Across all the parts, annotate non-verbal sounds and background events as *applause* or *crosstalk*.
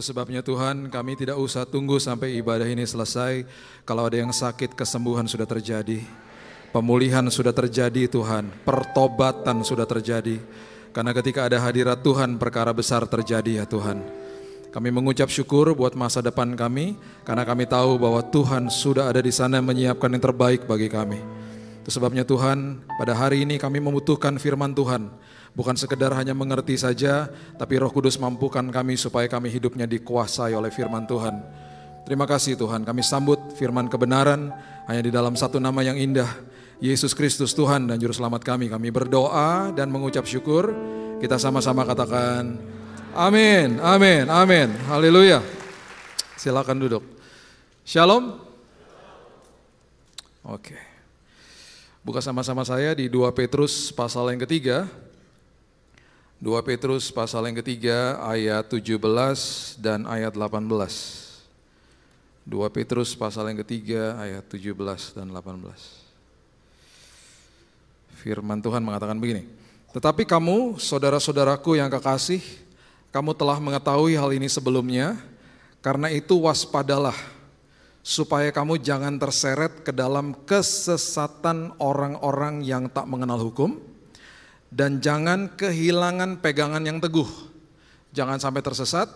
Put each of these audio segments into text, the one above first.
sebabnya Tuhan kami tidak usah tunggu sampai ibadah ini selesai. Kalau ada yang sakit kesembuhan sudah terjadi. Pemulihan sudah terjadi Tuhan. Pertobatan sudah terjadi. Karena ketika ada hadirat Tuhan perkara besar terjadi ya Tuhan. Kami mengucap syukur buat masa depan kami karena kami tahu bahwa Tuhan sudah ada di sana menyiapkan yang terbaik bagi kami. Itu sebabnya Tuhan, pada hari ini kami membutuhkan firman Tuhan Bukan sekedar hanya mengerti saja, tapi roh kudus mampukan kami supaya kami hidupnya dikuasai oleh firman Tuhan. Terima kasih Tuhan, kami sambut firman kebenaran hanya di dalam satu nama yang indah, Yesus Kristus Tuhan dan Juru Selamat kami. Kami berdoa dan mengucap syukur, kita sama-sama katakan amin, amin, amin, haleluya. Silakan duduk. Shalom. Oke. Buka sama-sama saya di 2 Petrus pasal yang ketiga. 2 Petrus pasal yang ketiga ayat 17 dan ayat 18. 2 Petrus pasal yang ketiga ayat 17 dan 18. Firman Tuhan mengatakan begini, Tetapi kamu saudara-saudaraku yang kekasih, kamu telah mengetahui hal ini sebelumnya, karena itu waspadalah, supaya kamu jangan terseret ke dalam kesesatan orang-orang yang tak mengenal hukum, dan jangan kehilangan pegangan yang teguh. Jangan sampai tersesat,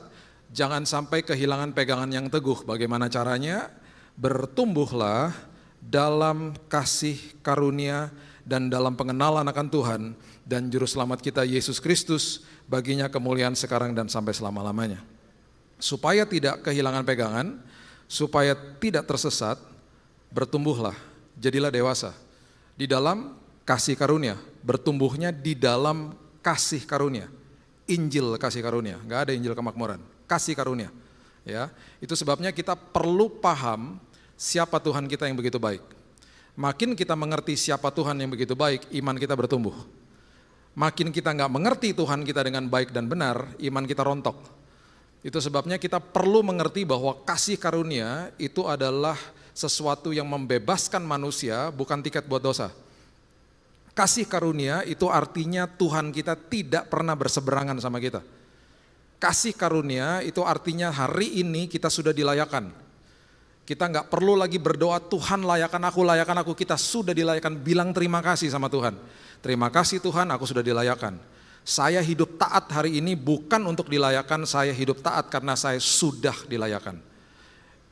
jangan sampai kehilangan pegangan yang teguh. Bagaimana caranya? Bertumbuhlah dalam kasih karunia dan dalam pengenalan akan Tuhan dan juru selamat kita Yesus Kristus, baginya kemuliaan sekarang dan sampai selama-lamanya. Supaya tidak kehilangan pegangan, supaya tidak tersesat, bertumbuhlah, jadilah dewasa di dalam kasih karunia, bertumbuhnya di dalam kasih karunia. Injil kasih karunia, nggak ada Injil kemakmuran, kasih karunia. Ya, itu sebabnya kita perlu paham siapa Tuhan kita yang begitu baik. Makin kita mengerti siapa Tuhan yang begitu baik, iman kita bertumbuh. Makin kita nggak mengerti Tuhan kita dengan baik dan benar, iman kita rontok. Itu sebabnya kita perlu mengerti bahwa kasih karunia itu adalah sesuatu yang membebaskan manusia, bukan tiket buat dosa. Kasih karunia itu artinya Tuhan kita tidak pernah berseberangan sama kita. Kasih karunia itu artinya hari ini kita sudah dilayakan. Kita nggak perlu lagi berdoa Tuhan layakan aku, layakan aku. Kita sudah dilayakan, bilang terima kasih sama Tuhan. Terima kasih Tuhan aku sudah dilayakan. Saya hidup taat hari ini bukan untuk dilayakan, saya hidup taat karena saya sudah dilayakan.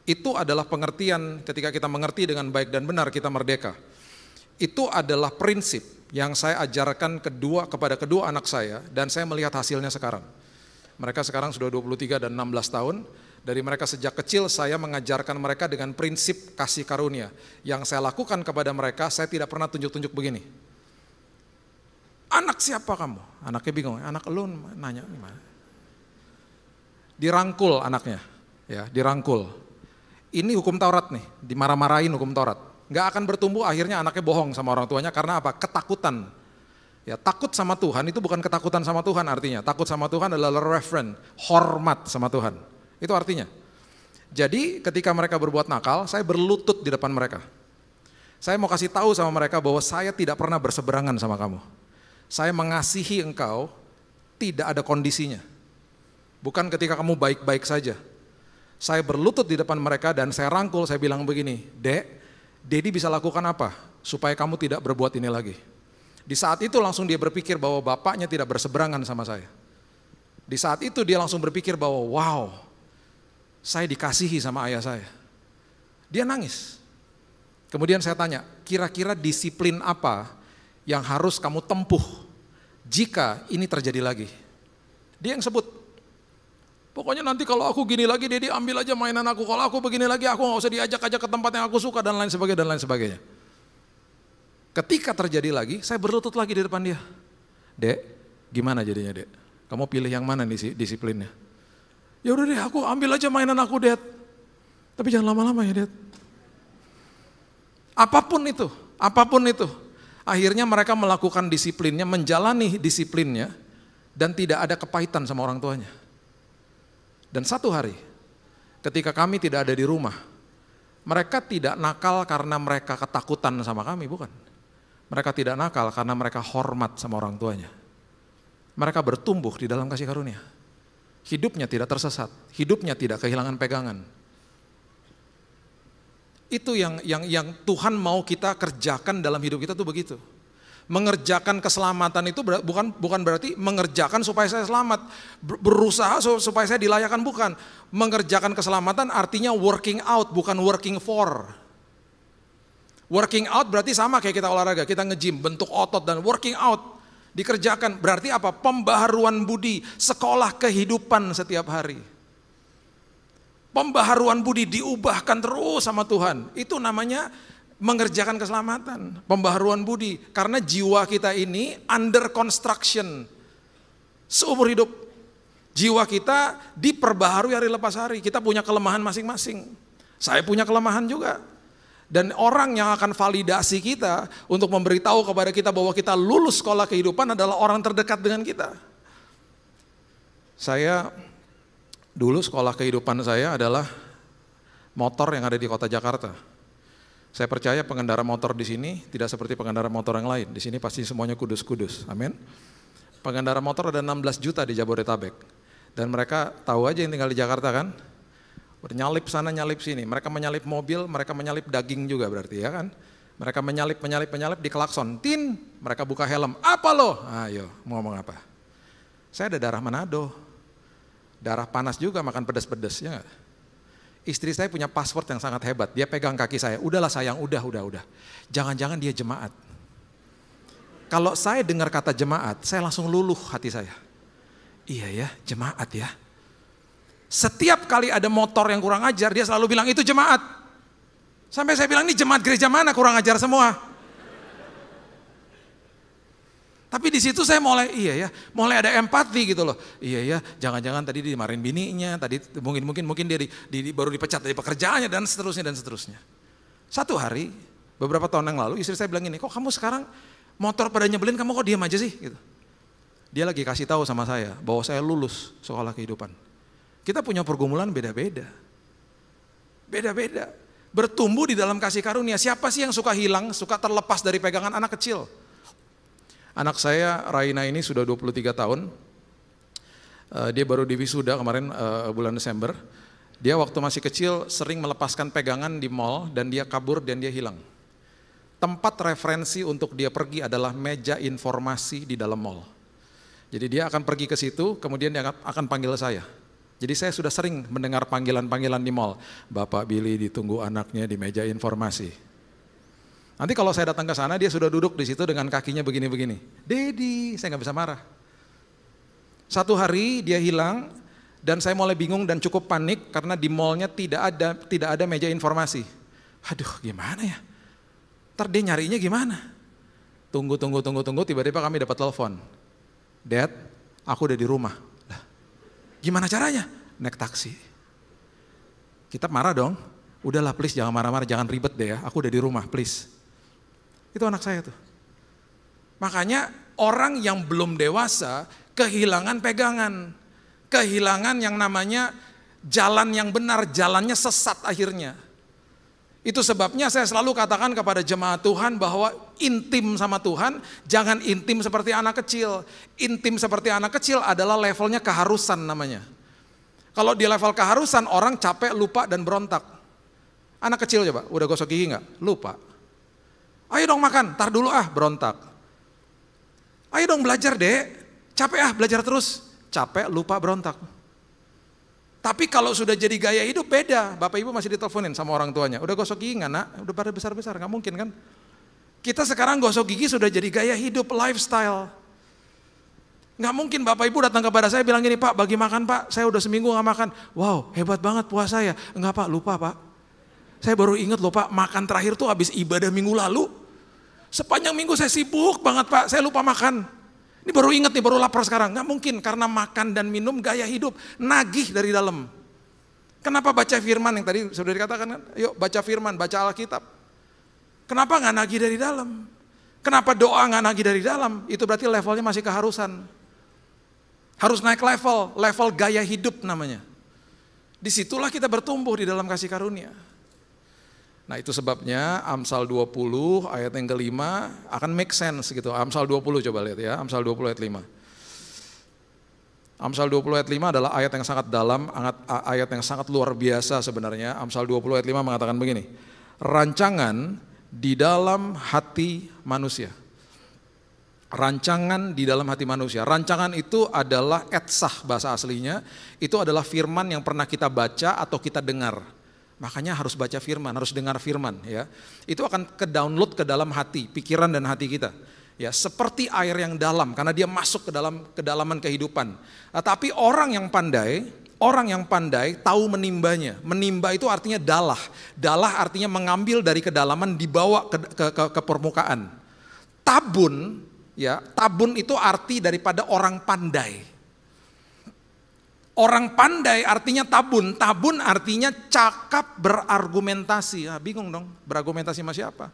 Itu adalah pengertian ketika kita mengerti dengan baik dan benar kita merdeka. Itu adalah prinsip yang saya ajarkan kedua kepada kedua anak saya dan saya melihat hasilnya sekarang. Mereka sekarang sudah 23 dan 16 tahun. Dari mereka sejak kecil saya mengajarkan mereka dengan prinsip kasih karunia. Yang saya lakukan kepada mereka saya tidak pernah tunjuk-tunjuk begini. Anak siapa kamu? Anaknya bingung, anak lu nanya gimana? Dirangkul anaknya, ya dirangkul. Ini hukum Taurat nih, dimarah-marahin hukum Taurat nggak akan bertumbuh akhirnya anaknya bohong sama orang tuanya karena apa? Ketakutan. Ya, takut sama Tuhan itu bukan ketakutan sama Tuhan artinya. Takut sama Tuhan adalah reverend, hormat sama Tuhan. Itu artinya. Jadi ketika mereka berbuat nakal, saya berlutut di depan mereka. Saya mau kasih tahu sama mereka bahwa saya tidak pernah berseberangan sama kamu. Saya mengasihi engkau, tidak ada kondisinya. Bukan ketika kamu baik-baik saja. Saya berlutut di depan mereka dan saya rangkul, saya bilang begini, Dek, Dedi bisa lakukan apa supaya kamu tidak berbuat ini lagi? Di saat itu langsung dia berpikir bahwa bapaknya tidak berseberangan sama saya. Di saat itu dia langsung berpikir bahwa wow, saya dikasihi sama ayah saya. Dia nangis. Kemudian saya tanya, kira-kira disiplin apa yang harus kamu tempuh jika ini terjadi lagi? Dia yang sebut, Pokoknya nanti kalau aku gini lagi Dedi ambil aja mainan aku. Kalau aku begini lagi aku nggak usah diajak-ajak ke tempat yang aku suka dan lain sebagainya dan lain sebagainya. Ketika terjadi lagi, saya berlutut lagi di depan dia. Dek, gimana jadinya dek? Kamu pilih yang mana nih disiplinnya? Ya udah deh, aku ambil aja mainan aku dek. Tapi jangan lama-lama ya dek. Apapun itu, apapun itu. Akhirnya mereka melakukan disiplinnya, menjalani disiplinnya, dan tidak ada kepahitan sama orang tuanya. Dan satu hari, ketika kami tidak ada di rumah, mereka tidak nakal karena mereka ketakutan sama kami, bukan. Mereka tidak nakal karena mereka hormat sama orang tuanya. Mereka bertumbuh di dalam kasih karunia. Hidupnya tidak tersesat, hidupnya tidak kehilangan pegangan. Itu yang yang yang Tuhan mau kita kerjakan dalam hidup kita tuh begitu mengerjakan keselamatan itu bukan bukan berarti mengerjakan supaya saya selamat, berusaha supaya saya dilayakan bukan. Mengerjakan keselamatan artinya working out bukan working for. Working out berarti sama kayak kita olahraga, kita nge bentuk otot dan working out dikerjakan berarti apa? Pembaharuan budi, sekolah kehidupan setiap hari. Pembaharuan budi diubahkan terus sama Tuhan. Itu namanya mengerjakan keselamatan, pembaharuan budi. Karena jiwa kita ini under construction seumur hidup. Jiwa kita diperbaharui hari lepas hari. Kita punya kelemahan masing-masing. Saya punya kelemahan juga. Dan orang yang akan validasi kita untuk memberitahu kepada kita bahwa kita lulus sekolah kehidupan adalah orang terdekat dengan kita. Saya dulu sekolah kehidupan saya adalah motor yang ada di kota Jakarta. Saya percaya pengendara motor di sini tidak seperti pengendara motor yang lain. Di sini pasti semuanya kudus-kudus. Amin. Pengendara motor ada 16 juta di Jabodetabek. Dan mereka tahu aja yang tinggal di Jakarta kan. Nyalip sana, nyalip sini. Mereka menyalip mobil, mereka menyalip daging juga berarti ya kan. Mereka menyalip, menyalip, menyalip di klakson. Tin, mereka buka helm. Apa lo? Ayo, ah, iya. mau ngomong apa? Saya ada darah Manado. Darah panas juga makan pedas-pedas, ya gak? Istri saya punya password yang sangat hebat. Dia pegang kaki saya. Udahlah sayang, udah, udah, udah. Jangan-jangan dia jemaat. Kalau saya dengar kata jemaat, saya langsung luluh hati saya. Iya ya, jemaat ya. Setiap kali ada motor yang kurang ajar, dia selalu bilang itu jemaat. Sampai saya bilang ini jemaat gereja mana kurang ajar semua. Tapi di situ saya mulai iya ya, mulai ada empati gitu loh. Iya ya, jangan-jangan tadi dimarin bininya, tadi mungkin mungkin mungkin dia di, di, baru dipecat dari pekerjaannya dan seterusnya dan seterusnya. Satu hari beberapa tahun yang lalu istri saya bilang ini, kok kamu sekarang motor pada nyebelin kamu kok diam aja sih gitu. Dia lagi kasih tahu sama saya bahwa saya lulus sekolah kehidupan. Kita punya pergumulan beda-beda. Beda-beda. Bertumbuh di dalam kasih karunia. Siapa sih yang suka hilang, suka terlepas dari pegangan anak kecil? Anak saya Raina ini sudah 23 tahun. Eh, dia baru diwisuda kemarin eh, bulan Desember. Dia waktu masih kecil sering melepaskan pegangan di mall dan dia kabur dan dia hilang. Tempat referensi untuk dia pergi adalah meja informasi di dalam mall. Jadi dia akan pergi ke situ, kemudian dia akan panggil saya. Jadi saya sudah sering mendengar panggilan-panggilan di mall. Bapak Billy ditunggu anaknya di meja informasi. Nanti kalau saya datang ke sana dia sudah duduk di situ dengan kakinya begini-begini. Dedi, saya nggak bisa marah. Satu hari dia hilang dan saya mulai bingung dan cukup panik karena di mallnya tidak ada tidak ada meja informasi. Aduh, gimana ya? Ntar dia nyarinya gimana? Tunggu, tunggu, tunggu, tunggu, tiba-tiba kami dapat telepon. Dad, aku udah di rumah. Lah, gimana caranya? Naik taksi. Kita marah dong. Udahlah please jangan marah-marah, jangan ribet deh ya. Aku udah di rumah, please itu anak saya tuh. Makanya orang yang belum dewasa kehilangan pegangan. Kehilangan yang namanya jalan yang benar, jalannya sesat akhirnya. Itu sebabnya saya selalu katakan kepada jemaat Tuhan bahwa intim sama Tuhan, jangan intim seperti anak kecil. Intim seperti anak kecil adalah levelnya keharusan namanya. Kalau di level keharusan orang capek, lupa dan berontak. Anak kecil coba, udah gosok gigi nggak? Lupa. Ayo dong makan, tar dulu ah berontak. Ayo dong belajar deh, capek ah belajar terus. Capek lupa berontak. Tapi kalau sudah jadi gaya hidup beda. Bapak ibu masih diteleponin sama orang tuanya. Udah gosok gigi gak nak? Udah pada besar-besar, gak mungkin kan? Kita sekarang gosok gigi sudah jadi gaya hidup, lifestyle. Gak mungkin Bapak Ibu datang kepada saya bilang gini, Pak bagi makan Pak, saya udah seminggu gak makan. Wow, hebat banget puasa ya. Enggak Pak, lupa Pak. Saya baru inget loh Pak, makan terakhir tuh habis ibadah minggu lalu. Sepanjang minggu saya sibuk banget Pak, saya lupa makan. Ini baru ingat nih, baru lapar sekarang. Nggak mungkin karena makan dan minum gaya hidup nagih dari dalam. Kenapa baca firman yang tadi sudah dikatakan kan? Yuk baca firman, baca Alkitab. Kenapa nggak nagih dari dalam? Kenapa doa nggak nagih dari dalam? Itu berarti levelnya masih keharusan. Harus naik level, level gaya hidup namanya. Disitulah kita bertumbuh di dalam kasih karunia. Nah itu sebabnya Amsal 20 ayat yang kelima akan make sense gitu. Amsal 20 coba lihat ya, Amsal 20 ayat 5. Amsal 20 ayat 5 adalah ayat yang sangat dalam, ayat yang sangat luar biasa sebenarnya. Amsal 20 ayat 5 mengatakan begini, rancangan di dalam hati manusia. Rancangan di dalam hati manusia. Rancangan itu adalah etsah bahasa aslinya, itu adalah firman yang pernah kita baca atau kita dengar Makanya harus baca firman, harus dengar firman ya. Itu akan ke download ke dalam hati, pikiran dan hati kita. Ya, seperti air yang dalam karena dia masuk ke dalam kedalaman kehidupan. Nah, tapi orang yang pandai, orang yang pandai tahu menimbanya. Menimba itu artinya dalah. Dalah artinya mengambil dari kedalaman dibawa ke ke, ke, ke permukaan. Tabun ya, tabun itu arti daripada orang pandai. Orang pandai artinya tabun, tabun artinya cakap berargumentasi. Ah, bingung dong, berargumentasi sama siapa?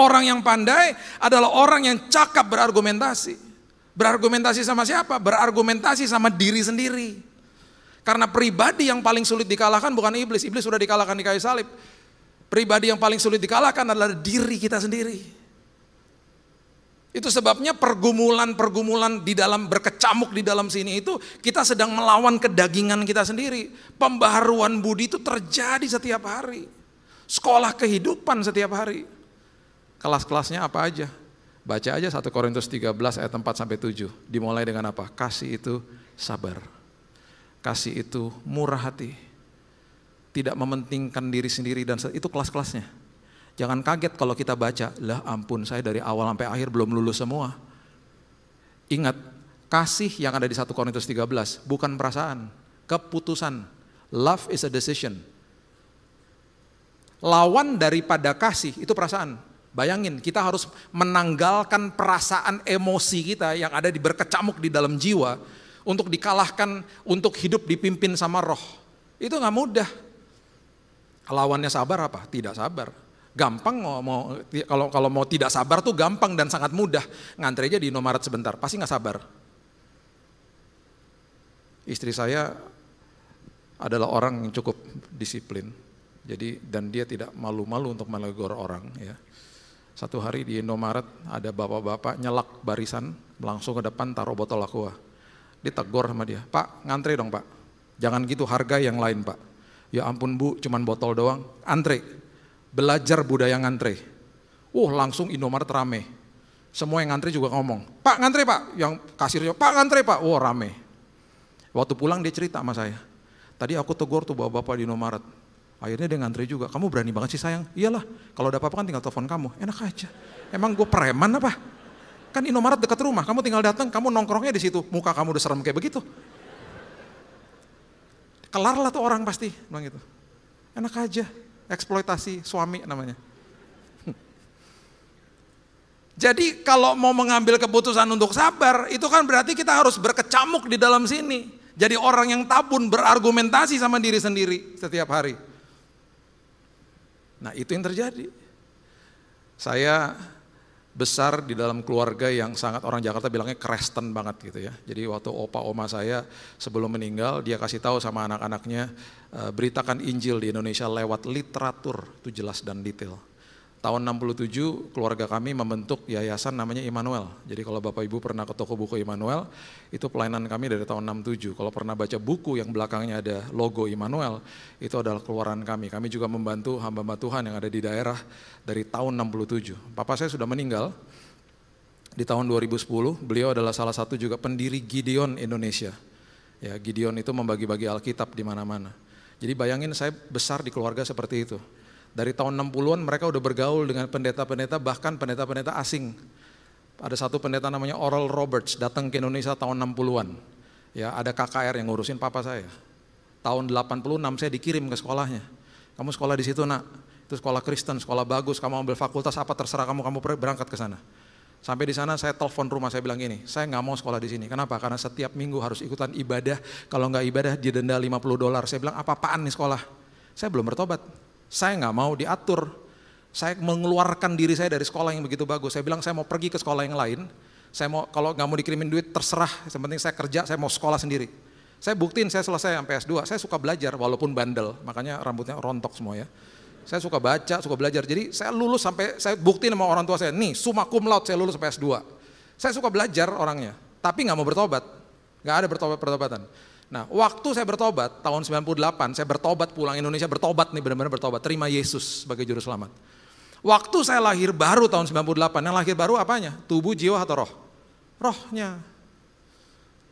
Orang yang pandai adalah orang yang cakap berargumentasi. Berargumentasi sama siapa? Berargumentasi sama diri sendiri. Karena pribadi yang paling sulit dikalahkan bukan iblis, iblis sudah dikalahkan di kayu salib. Pribadi yang paling sulit dikalahkan adalah diri kita sendiri. Itu sebabnya pergumulan-pergumulan di dalam berkecamuk di dalam sini itu kita sedang melawan kedagingan kita sendiri. Pembaharuan budi itu terjadi setiap hari. Sekolah kehidupan setiap hari. Kelas-kelasnya apa aja? Baca aja 1 Korintus 13 ayat 4 sampai 7. Dimulai dengan apa? Kasih itu sabar. Kasih itu murah hati. Tidak mementingkan diri sendiri dan itu kelas-kelasnya Jangan kaget kalau kita baca, lah ampun saya dari awal sampai akhir belum lulus semua. Ingat, kasih yang ada di 1 Korintus 13 bukan perasaan, keputusan. Love is a decision. Lawan daripada kasih itu perasaan. Bayangin, kita harus menanggalkan perasaan emosi kita yang ada di berkecamuk di dalam jiwa untuk dikalahkan, untuk hidup dipimpin sama roh. Itu nggak mudah. Lawannya sabar apa? Tidak sabar. Gampang mau, mau kalau kalau mau tidak sabar tuh gampang dan sangat mudah. Ngantri aja di nomaret sebentar, pasti nggak sabar. Istri saya adalah orang yang cukup disiplin. Jadi dan dia tidak malu-malu untuk menegur orang ya. Satu hari di Indomaret ada bapak-bapak nyelak barisan langsung ke depan taruh botol aqua. Ditegur sama dia, "Pak, ngantri dong, Pak. Jangan gitu harga yang lain, Pak." "Ya ampun, Bu, cuman botol doang." antri belajar budaya ngantri. uh, langsung Indomaret rame. Semua yang ngantri juga ngomong, Pak ngantri Pak, yang kasirnya, Pak ngantri Pak, wah rame. Waktu pulang dia cerita sama saya, tadi aku tegur tuh bawa bapak di Indomaret, Akhirnya dia ngantri juga. Kamu berani banget sih sayang. Iyalah, kalau ada apa-apa kan tinggal telepon kamu. Enak aja. Emang gue preman apa? Kan Indomaret dekat rumah, kamu tinggal datang, kamu nongkrongnya di situ. Muka kamu udah serem kayak begitu. Kelar lah tuh orang pasti, bilang gitu. Enak aja eksploitasi suami namanya. Jadi kalau mau mengambil keputusan untuk sabar, itu kan berarti kita harus berkecamuk di dalam sini. Jadi orang yang tabun berargumentasi sama diri sendiri setiap hari. Nah itu yang terjadi. Saya besar di dalam keluarga yang sangat orang Jakarta bilangnya Kristen banget gitu ya. Jadi waktu opa oma saya sebelum meninggal dia kasih tahu sama anak-anaknya eh, beritakan Injil di Indonesia lewat literatur itu jelas dan detail tahun 67 keluarga kami membentuk yayasan namanya Immanuel. Jadi kalau Bapak Ibu pernah ke toko buku Immanuel, itu pelayanan kami dari tahun 67. Kalau pernah baca buku yang belakangnya ada logo Immanuel, itu adalah keluaran kami. Kami juga membantu hamba-hamba Tuhan yang ada di daerah dari tahun 67. Papa saya sudah meninggal di tahun 2010. Beliau adalah salah satu juga pendiri Gideon Indonesia. Ya, Gideon itu membagi-bagi Alkitab di mana-mana. Jadi bayangin saya besar di keluarga seperti itu dari tahun 60-an mereka udah bergaul dengan pendeta-pendeta, bahkan pendeta-pendeta asing. Ada satu pendeta namanya Oral Roberts datang ke Indonesia tahun 60-an. Ya, ada KKR yang ngurusin papa saya. Tahun 86 saya dikirim ke sekolahnya. Kamu sekolah di situ, Nak. Itu sekolah Kristen, sekolah bagus, kamu ambil fakultas apa terserah kamu, kamu berangkat ke sana. Sampai di sana saya telepon rumah saya bilang gini, saya nggak mau sekolah di sini. Kenapa? Karena setiap minggu harus ikutan ibadah. Kalau nggak ibadah didenda 50 dolar. Saya bilang apa-apaan nih sekolah? Saya belum bertobat. Saya nggak mau diatur. Saya mengeluarkan diri saya dari sekolah yang begitu bagus. Saya bilang saya mau pergi ke sekolah yang lain. Saya mau kalau nggak mau dikirimin duit terserah. Yang penting saya kerja, saya mau sekolah sendiri. Saya buktiin saya selesai sampai S2. Saya suka belajar walaupun bandel. Makanya rambutnya rontok semua ya. Saya suka baca, suka belajar. Jadi saya lulus sampai saya buktiin sama orang tua saya. Nih, summa cum laude saya lulus sampai S2. Saya suka belajar orangnya, tapi nggak mau bertobat. Nggak ada bertobat pertobatan. Nah, waktu saya bertobat tahun 98, saya bertobat pulang Indonesia, bertobat nih benar-benar bertobat, terima Yesus sebagai juru selamat. Waktu saya lahir baru tahun 98, yang lahir baru apanya? Tubuh, jiwa atau roh? Rohnya.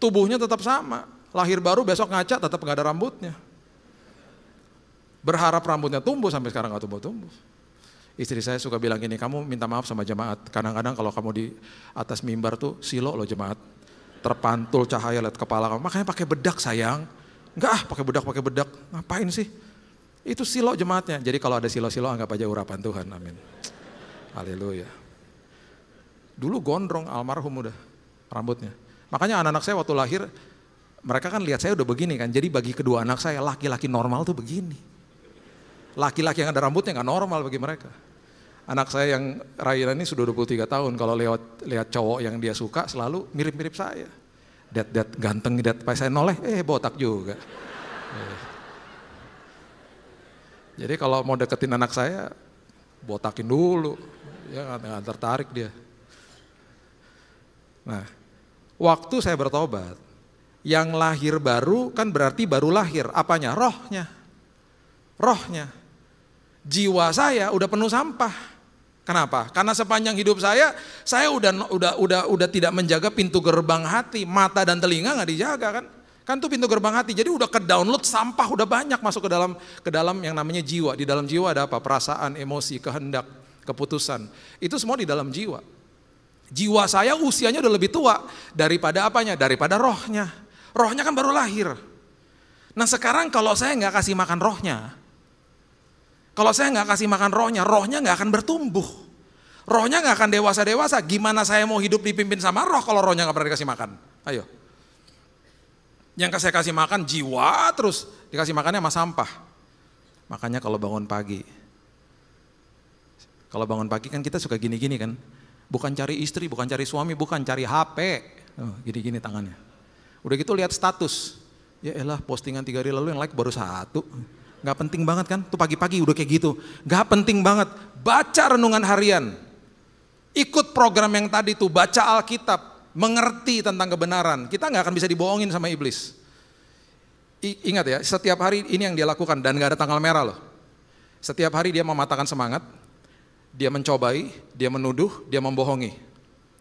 Tubuhnya tetap sama. Lahir baru besok ngaca tetap nggak ada rambutnya. Berharap rambutnya tumbuh sampai sekarang nggak tumbuh-tumbuh. Istri saya suka bilang gini, kamu minta maaf sama jemaat. Kadang-kadang kalau kamu di atas mimbar tuh silo loh jemaat terpantul cahaya lihat kepala kamu. Makanya pakai bedak sayang. Enggak ah pakai bedak, pakai bedak. Ngapain sih? Itu silo jemaatnya. Jadi kalau ada silo-silo anggap aja urapan Tuhan. Amin. Haleluya. Dulu gondrong almarhum udah rambutnya. Makanya anak-anak saya waktu lahir mereka kan lihat saya udah begini kan. Jadi bagi kedua anak saya laki-laki normal tuh begini. Laki-laki yang ada rambutnya nggak normal bagi mereka anak saya yang Raina ini sudah 23 tahun kalau lewat lihat cowok yang dia suka selalu mirip-mirip saya. Dat dat ganteng dat pas saya noleh eh botak juga. Eh. Jadi kalau mau deketin anak saya botakin dulu. Ya nggak tertarik dia. Nah, waktu saya bertobat, yang lahir baru kan berarti baru lahir. Apanya? Rohnya. Rohnya. Jiwa saya udah penuh sampah Kenapa? Karena sepanjang hidup saya, saya udah udah udah udah tidak menjaga pintu gerbang hati, mata dan telinga nggak dijaga kan? Kan tuh pintu gerbang hati. Jadi udah ke download sampah udah banyak masuk ke dalam ke dalam yang namanya jiwa. Di dalam jiwa ada apa? Perasaan, emosi, kehendak, keputusan. Itu semua di dalam jiwa. Jiwa saya usianya udah lebih tua daripada apanya? Daripada rohnya. Rohnya kan baru lahir. Nah sekarang kalau saya nggak kasih makan rohnya, kalau saya nggak kasih makan rohnya, rohnya nggak akan bertumbuh. Rohnya nggak akan dewasa-dewasa. Gimana saya mau hidup dipimpin sama roh kalau rohnya nggak pernah dikasih makan? Ayo. Yang saya kasih makan jiwa terus dikasih makannya sama sampah. Makanya kalau bangun pagi, kalau bangun pagi kan kita suka gini-gini kan. Bukan cari istri, bukan cari suami, bukan cari HP. Oh, gini-gini tangannya. Udah gitu lihat status. Ya elah postingan tiga hari lalu yang like baru satu. Gak penting banget kan? Tuh pagi-pagi udah kayak gitu. Gak penting banget. Baca renungan harian. Ikut program yang tadi tuh, baca Alkitab, mengerti tentang kebenaran. Kita gak akan bisa dibohongin sama iblis. I, ingat ya, setiap hari ini yang dia lakukan dan gak ada tanggal merah loh. Setiap hari dia mematakan semangat, dia mencobai, dia menuduh, dia membohongi.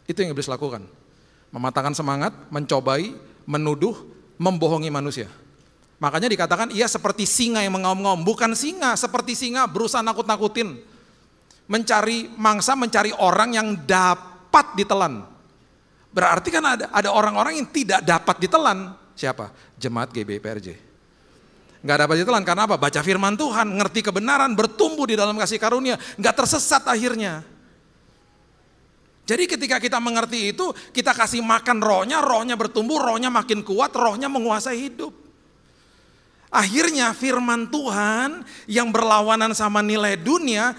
Itu yang iblis lakukan. Mematakan semangat, mencobai, menuduh, membohongi manusia. Makanya dikatakan ia seperti singa yang mengaum-ngaum. Bukan singa, seperti singa berusaha nakut-nakutin. Mencari mangsa, mencari orang yang dapat ditelan. Berarti kan ada ada orang-orang yang tidak dapat ditelan. Siapa? Jemaat GBPRJ nggak dapat ditelan karena apa? Baca firman Tuhan, ngerti kebenaran, bertumbuh di dalam kasih karunia, nggak tersesat akhirnya. Jadi ketika kita mengerti itu, kita kasih makan rohnya, rohnya bertumbuh, rohnya makin kuat, rohnya menguasai hidup. Akhirnya firman Tuhan yang berlawanan sama nilai dunia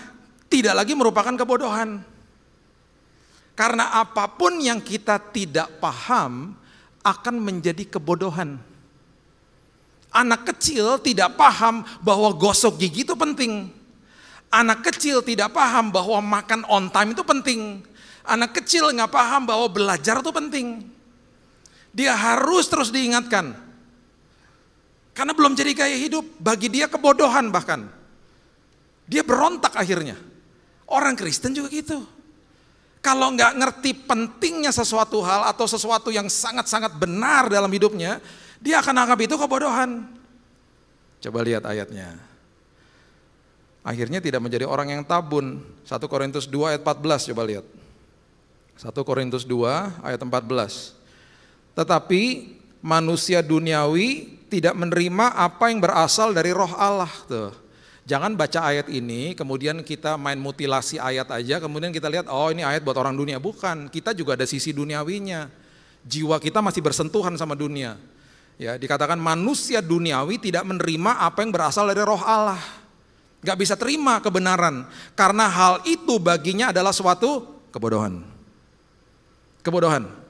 tidak lagi merupakan kebodohan. Karena apapun yang kita tidak paham akan menjadi kebodohan. Anak kecil tidak paham bahwa gosok gigi itu penting. Anak kecil tidak paham bahwa makan on time itu penting. Anak kecil nggak paham bahwa belajar itu penting. Dia harus terus diingatkan. Karena belum jadi gaya hidup, bagi dia kebodohan bahkan. Dia berontak akhirnya. Orang Kristen juga gitu. Kalau nggak ngerti pentingnya sesuatu hal atau sesuatu yang sangat-sangat benar dalam hidupnya, dia akan anggap itu kebodohan. Coba lihat ayatnya. Akhirnya tidak menjadi orang yang tabun. 1 Korintus 2 ayat 14 coba lihat. 1 Korintus 2 ayat 14. Tetapi manusia duniawi tidak menerima apa yang berasal dari roh Allah tuh. Jangan baca ayat ini, kemudian kita main mutilasi ayat aja, kemudian kita lihat, oh ini ayat buat orang dunia. Bukan, kita juga ada sisi duniawinya. Jiwa kita masih bersentuhan sama dunia. Ya, dikatakan manusia duniawi tidak menerima apa yang berasal dari roh Allah. Gak bisa terima kebenaran, karena hal itu baginya adalah suatu kebodohan. Kebodohan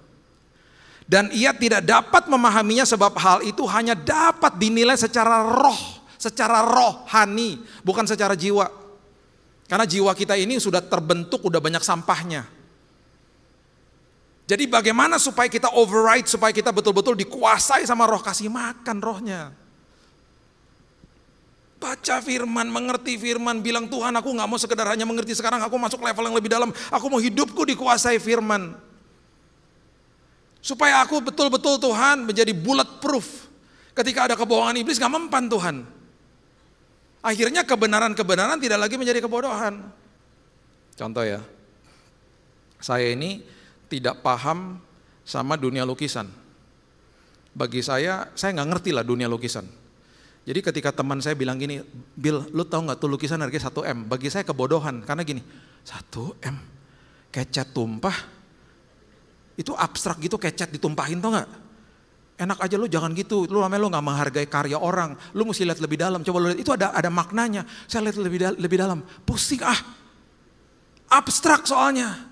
dan ia tidak dapat memahaminya sebab hal itu hanya dapat dinilai secara roh, secara rohani, bukan secara jiwa. Karena jiwa kita ini sudah terbentuk, udah banyak sampahnya. Jadi bagaimana supaya kita override, supaya kita betul-betul dikuasai sama roh, kasih makan rohnya. Baca firman, mengerti firman, bilang Tuhan aku gak mau sekedar hanya mengerti sekarang, aku masuk level yang lebih dalam, aku mau hidupku dikuasai firman. Supaya aku betul-betul Tuhan menjadi bulletproof. Ketika ada kebohongan iblis gak mempan Tuhan. Akhirnya kebenaran-kebenaran tidak lagi menjadi kebodohan. Contoh ya, saya ini tidak paham sama dunia lukisan. Bagi saya, saya nggak ngerti lah dunia lukisan. Jadi ketika teman saya bilang gini, Bill, lu tau nggak tuh lukisan harga 1M? Bagi saya kebodohan, karena gini, 1M, kecap tumpah, itu abstrak gitu kecet ditumpahin tau nggak? Enak aja lu jangan gitu, lu lama lu nggak menghargai karya orang, lu mesti lihat lebih dalam. Coba lu lihat itu ada ada maknanya. Saya lihat lebih dal lebih dalam, pusing ah, abstrak soalnya.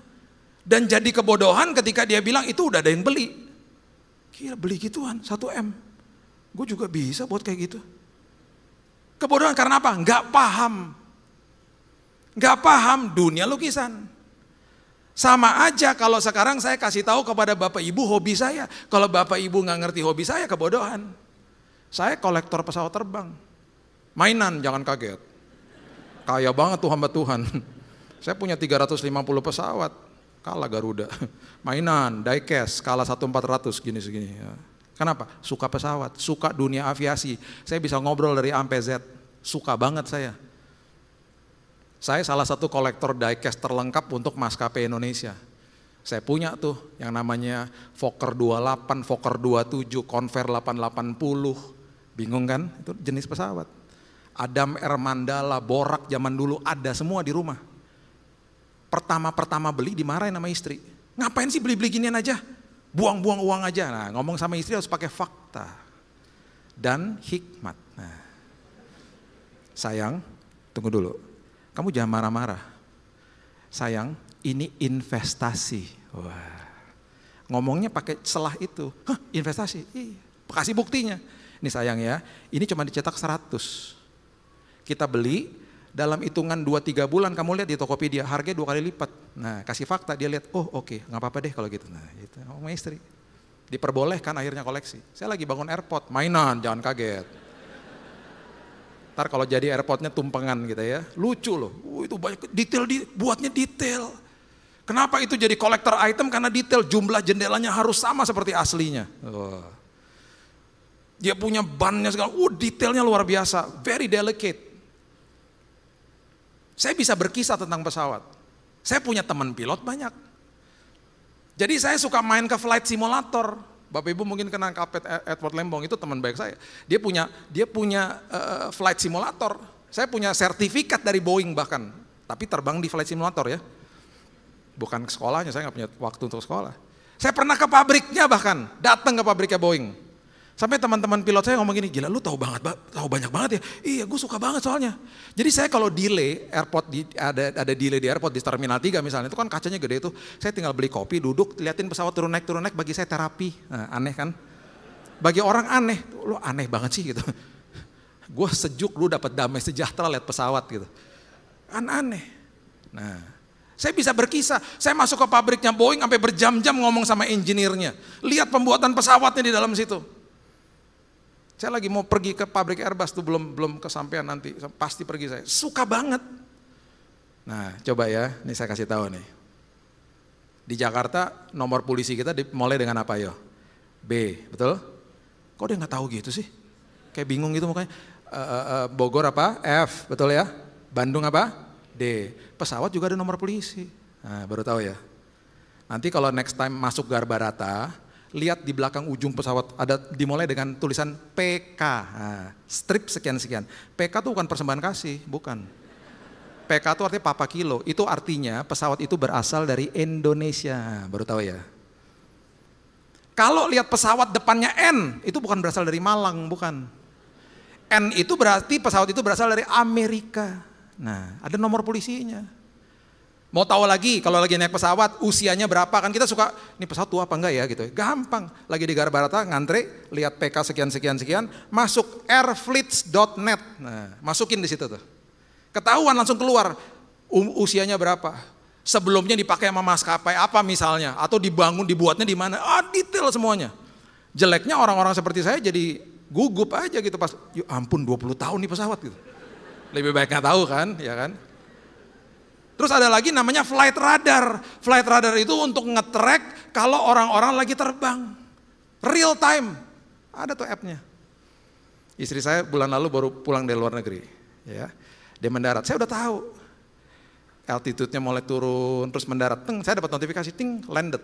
Dan jadi kebodohan ketika dia bilang itu udah ada yang beli. Kira beli gituan satu M. Gue juga bisa buat kayak gitu. Kebodohan karena apa? Nggak paham. Nggak paham dunia lukisan. Sama aja kalau sekarang saya kasih tahu kepada Bapak Ibu hobi saya. Kalau Bapak Ibu nggak ngerti hobi saya, kebodohan. Saya kolektor pesawat terbang. Mainan, jangan kaget. Kaya banget tuh hamba Tuhan. *laughs* Saya punya 350 pesawat. Kalah Garuda. *laughs* Mainan, diecast, kalah 1400 gini-segini. Ya. Kenapa? Suka pesawat, suka dunia aviasi. Saya bisa ngobrol dari A sampai Z. Suka banget saya. Saya salah satu kolektor diecast terlengkap untuk maskapai Indonesia. Saya punya tuh yang namanya Fokker 28, Fokker 27, Convair 880. Bingung kan? Itu jenis pesawat. Adam Air Mandala, Borak zaman dulu ada semua di rumah. Pertama-pertama beli dimarahin sama istri. Ngapain sih beli-beli ginian aja? Buang-buang uang aja. Nah, ngomong sama istri harus pakai fakta dan hikmat. Nah, sayang, tunggu dulu kamu jangan marah-marah. Sayang, ini investasi. Wah. Ngomongnya pakai celah itu. Hah, investasi. Iya. Kasih buktinya. Ini sayang ya, ini cuma dicetak 100. Kita beli, dalam hitungan 2-3 bulan kamu lihat di Tokopedia harganya dua kali lipat. Nah kasih fakta dia lihat, oh oke okay, nggak apa-apa deh kalau gitu. Nah itu mau istri. Diperbolehkan akhirnya koleksi. Saya lagi bangun airport, mainan jangan kaget. Ntar kalau jadi airportnya tumpengan gitu ya. Lucu loh. Uh, itu banyak detail di, buatnya detail. Kenapa itu jadi kolektor item? Karena detail jumlah jendelanya harus sama seperti aslinya. Oh. Dia punya bannya segala. Uh, detailnya luar biasa. Very delicate. Saya bisa berkisah tentang pesawat. Saya punya teman pilot banyak. Jadi saya suka main ke flight simulator. Bapak Ibu mungkin kenal Kapet e- Edward Lembong itu teman baik saya. Dia punya dia punya uh, flight simulator. Saya punya sertifikat dari Boeing bahkan, tapi terbang di flight simulator ya. Bukan sekolahnya, saya nggak punya waktu untuk sekolah. Saya pernah ke pabriknya bahkan, datang ke pabriknya Boeing. Sampai teman-teman pilot saya ngomong gini, gila lu tahu banget, tahu banyak banget ya. Iya, gue suka banget soalnya. Jadi saya kalau delay airport di ada ada delay di airport di terminal 3 misalnya, itu kan kacanya gede itu Saya tinggal beli kopi, duduk, liatin pesawat turun naik turun naik bagi saya terapi. Nah, aneh kan? Bagi orang aneh, lu aneh banget sih gitu. *laughs* gue sejuk lu dapat damai sejahtera lihat pesawat gitu. Kan aneh. Nah, saya bisa berkisah. Saya masuk ke pabriknya Boeing sampai berjam-jam ngomong sama engineer-nya. Lihat pembuatan pesawatnya di dalam situ. Saya lagi mau pergi ke pabrik Airbus tuh belum belum kesampaian nanti, pasti pergi saya. Suka banget. Nah, coba ya, ini saya kasih tahu nih. Di Jakarta nomor polisi kita dimulai dengan apa yo? B, betul? Kok dia nggak tahu gitu sih? Kayak bingung gitu mukanya. Uh, uh, Bogor apa? F, betul ya? Bandung apa? D. Pesawat juga ada nomor polisi. Nah, baru tahu ya. Nanti kalau next time masuk Garbarata, lihat di belakang ujung pesawat ada dimulai dengan tulisan PK, nah, strip sekian-sekian. PK itu bukan persembahan kasih, bukan. PK itu artinya papa kilo, itu artinya pesawat itu berasal dari Indonesia, baru tahu ya. Kalau lihat pesawat depannya N, itu bukan berasal dari Malang, bukan. N itu berarti pesawat itu berasal dari Amerika. Nah, ada nomor polisinya. Mau tahu lagi kalau lagi naik pesawat usianya berapa kan kita suka ini pesawat tua apa enggak ya gitu. Gampang. Lagi di Garbarata ah, ngantre, lihat PK sekian sekian sekian, masuk airfleets.net. Nah, masukin di situ tuh. Ketahuan langsung keluar um, usianya berapa. Sebelumnya dipakai sama maskapai apa misalnya atau dibangun dibuatnya di mana? Ah, detail semuanya. Jeleknya orang-orang seperti saya jadi gugup aja gitu pas, ya ampun 20 tahun nih pesawat gitu. Lebih baik nggak tahu kan, ya kan? Terus ada lagi namanya flight radar. Flight radar itu untuk ngetrack kalau orang-orang lagi terbang. Real time. Ada tuh app-nya. Istri saya bulan lalu baru pulang dari luar negeri. Ya. Dia mendarat. Saya udah tahu. altitude mulai turun, terus mendarat. Teng, saya dapat notifikasi, ting, landed.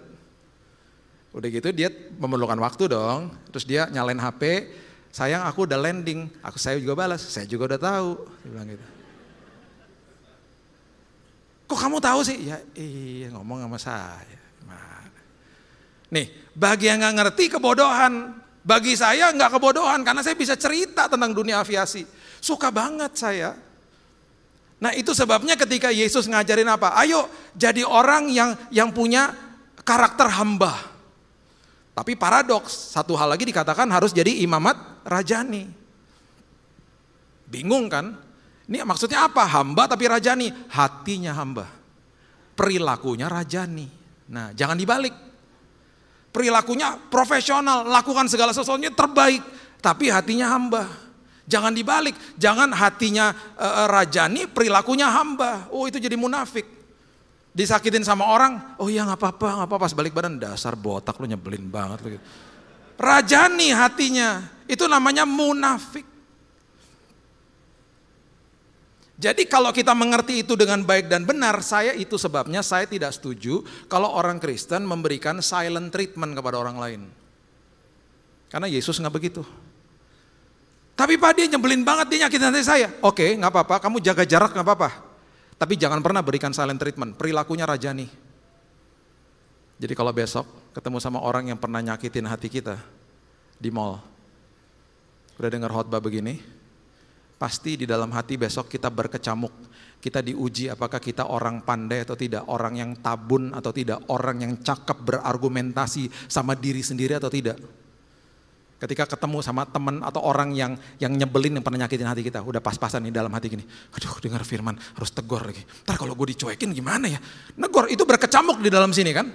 Udah gitu dia memerlukan waktu dong. Terus dia nyalain HP, sayang aku udah landing. Aku saya juga balas, saya juga udah tahu. Dia bilang gitu. Kok kamu tahu sih? Ya iya ngomong sama saya. Nih, bagi yang nggak ngerti kebodohan. Bagi saya nggak kebodohan karena saya bisa cerita tentang dunia aviasi. Suka banget saya. Nah itu sebabnya ketika Yesus ngajarin apa? Ayo jadi orang yang yang punya karakter hamba. Tapi paradoks, satu hal lagi dikatakan harus jadi imamat rajani. Bingung kan? Ini maksudnya apa? Hamba tapi rajani. Hatinya hamba. Perilakunya rajani. Nah jangan dibalik. Perilakunya profesional. Lakukan segala sesuatunya terbaik. Tapi hatinya hamba. Jangan dibalik. Jangan hatinya uh, eh, eh, rajani, perilakunya hamba. Oh itu jadi munafik. Disakitin sama orang. Oh iya gak apa-apa, Gak apa-apa. Sebalik badan dasar botak lu nyebelin banget. Rajani hatinya. Itu namanya munafik. Jadi kalau kita mengerti itu dengan baik dan benar, saya itu sebabnya saya tidak setuju kalau orang Kristen memberikan silent treatment kepada orang lain. Karena Yesus nggak begitu. Tapi Pak dia nyebelin banget, dia nyakitin hati saya. Oke, nggak apa-apa, kamu jaga jarak nggak apa-apa. Tapi jangan pernah berikan silent treatment, perilakunya rajani. Jadi kalau besok ketemu sama orang yang pernah nyakitin hati kita di mall, udah dengar khotbah begini, pasti di dalam hati besok kita berkecamuk. Kita diuji apakah kita orang pandai atau tidak, orang yang tabun atau tidak, orang yang cakep berargumentasi sama diri sendiri atau tidak. Ketika ketemu sama teman atau orang yang yang nyebelin yang pernah nyakitin hati kita, udah pas-pasan di dalam hati gini. Aduh, dengar firman, harus tegur lagi. Ntar kalau gue dicuekin gimana ya? Negor itu berkecamuk di dalam sini kan?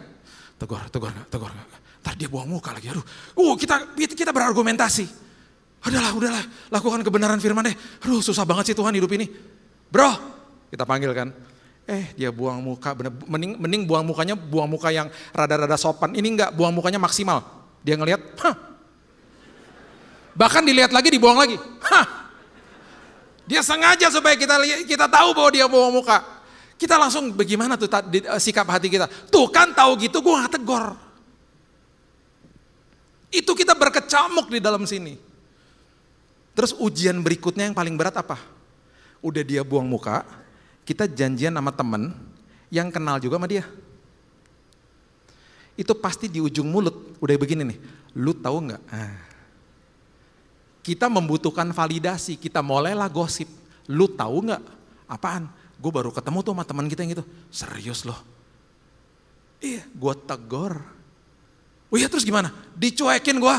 Tegur, tegur, tegur. Ntar dia buang muka lagi. Aduh, uh, kita kita berargumentasi udahlah, udahlah, lakukan kebenaran firman deh. Aduh, susah banget sih Tuhan hidup ini. Bro, kita panggil kan. Eh, dia buang muka, bener, mending, mending buang mukanya, buang muka yang rada-rada sopan. Ini enggak, buang mukanya maksimal. Dia ngelihat, hah. Bahkan dilihat lagi, dibuang lagi. Hah. Dia sengaja supaya kita kita tahu bahwa dia buang muka kita langsung bagaimana tuh eh, sikap hati kita. Tuh kan tahu gitu gue gak tegor. Itu kita berkecamuk di dalam sini. Terus ujian berikutnya yang paling berat apa? Udah dia buang muka, kita janjian sama temen yang kenal juga sama dia. Itu pasti di ujung mulut, udah begini nih, lu tahu nggak? Nah, Kita membutuhkan validasi, kita mulailah gosip. Lu tahu nggak? Apaan? Gue baru ketemu tuh sama teman kita yang gitu. Serius loh. Iya, gue tegur. Oh iya terus gimana? Dicuekin gue.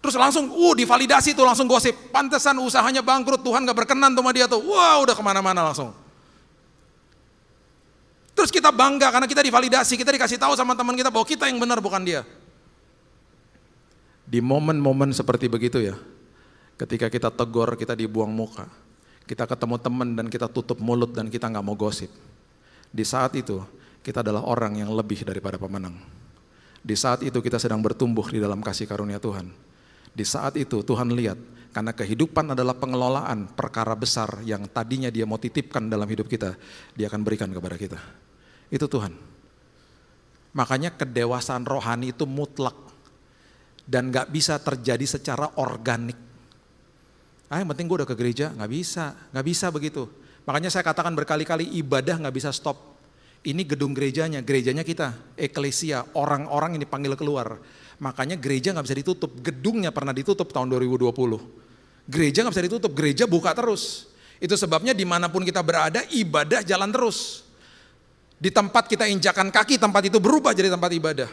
Terus langsung, uh divalidasi tuh langsung gosip. Pantesan usahanya bangkrut, Tuhan gak berkenan sama dia tuh. Wah wow, udah kemana-mana langsung. Terus kita bangga karena kita divalidasi, kita dikasih tahu sama teman kita bahwa kita yang benar bukan dia. Di momen-momen seperti begitu ya, ketika kita tegur, kita dibuang muka. Kita ketemu teman dan kita tutup mulut dan kita nggak mau gosip. Di saat itu, kita adalah orang yang lebih daripada pemenang. Di saat itu kita sedang bertumbuh di dalam kasih karunia Tuhan di saat itu Tuhan lihat, karena kehidupan adalah pengelolaan perkara besar yang tadinya dia mau titipkan dalam hidup kita, dia akan berikan kepada kita. Itu Tuhan. Makanya kedewasaan rohani itu mutlak dan gak bisa terjadi secara organik. Ah, yang penting gue udah ke gereja, gak bisa, Gak bisa begitu. Makanya saya katakan berkali-kali ibadah gak bisa stop. Ini gedung gerejanya, gerejanya kita, eklesia, orang-orang ini panggil keluar. Makanya gereja nggak bisa ditutup. Gedungnya pernah ditutup tahun 2020. Gereja nggak bisa ditutup, gereja buka terus. Itu sebabnya dimanapun kita berada, ibadah jalan terus. Di tempat kita injakan kaki, tempat itu berubah jadi tempat ibadah.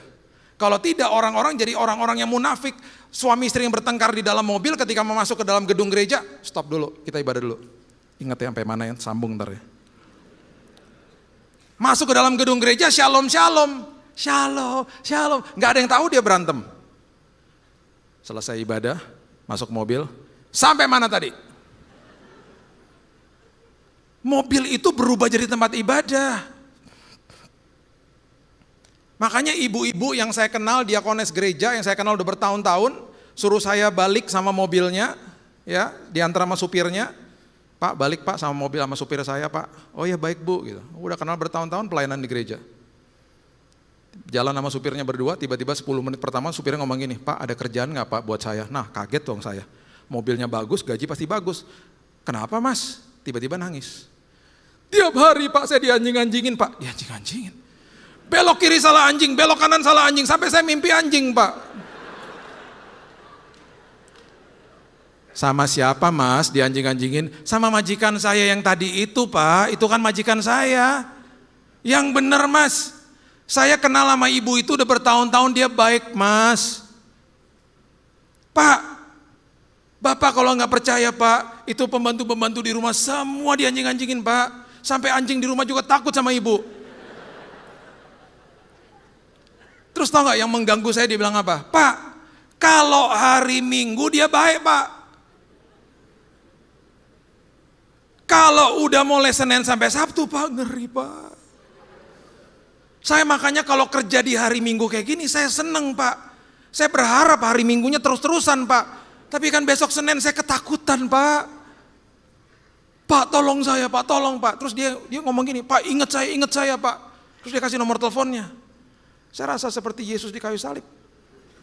Kalau tidak orang-orang jadi orang-orang yang munafik. Suami istri yang bertengkar di dalam mobil ketika mau masuk ke dalam gedung gereja. Stop dulu, kita ibadah dulu. Ingat ya sampai mana ya, sambung ntar ya. Masuk ke dalam gedung gereja, shalom-shalom shalom, shalom. Gak ada yang tahu dia berantem. Selesai ibadah, masuk mobil, sampai mana tadi? Mobil itu berubah jadi tempat ibadah. Makanya ibu-ibu yang saya kenal dia kones gereja yang saya kenal udah bertahun-tahun suruh saya balik sama mobilnya ya diantara sama supirnya Pak balik pak sama mobil sama supir saya pak oh ya baik bu gitu udah kenal bertahun-tahun pelayanan di gereja jalan sama supirnya berdua, tiba-tiba 10 menit pertama supirnya ngomong gini, Pak ada kerjaan nggak Pak buat saya? Nah kaget dong saya, mobilnya bagus, gaji pasti bagus. Kenapa mas? Tiba-tiba nangis. Tiap hari Pak saya dianjing-anjingin Pak, dianjing-anjingin. Belok kiri salah anjing, belok kanan salah anjing, sampai saya mimpi anjing Pak. Sama siapa mas dianjing-anjingin? Sama majikan saya yang tadi itu pak, itu kan majikan saya. Yang benar mas, saya kenal sama ibu itu udah bertahun-tahun dia baik mas. Pak, bapak kalau nggak percaya pak, itu pembantu-pembantu di rumah semua dianjing-anjingin pak. Sampai anjing di rumah juga takut sama ibu. Terus tau nggak yang mengganggu saya dia bilang apa? Pak, kalau hari minggu dia baik pak. Kalau udah mulai Senin sampai Sabtu pak, ngeri pak. Saya makanya kalau kerja di hari Minggu kayak gini, saya seneng Pak. Saya berharap hari Minggunya terus-terusan Pak. Tapi kan besok Senin saya ketakutan Pak. Pak tolong saya Pak, tolong Pak. Terus dia dia ngomong gini, Pak inget saya, inget saya Pak. Terus dia kasih nomor teleponnya. Saya rasa seperti Yesus di kayu salib.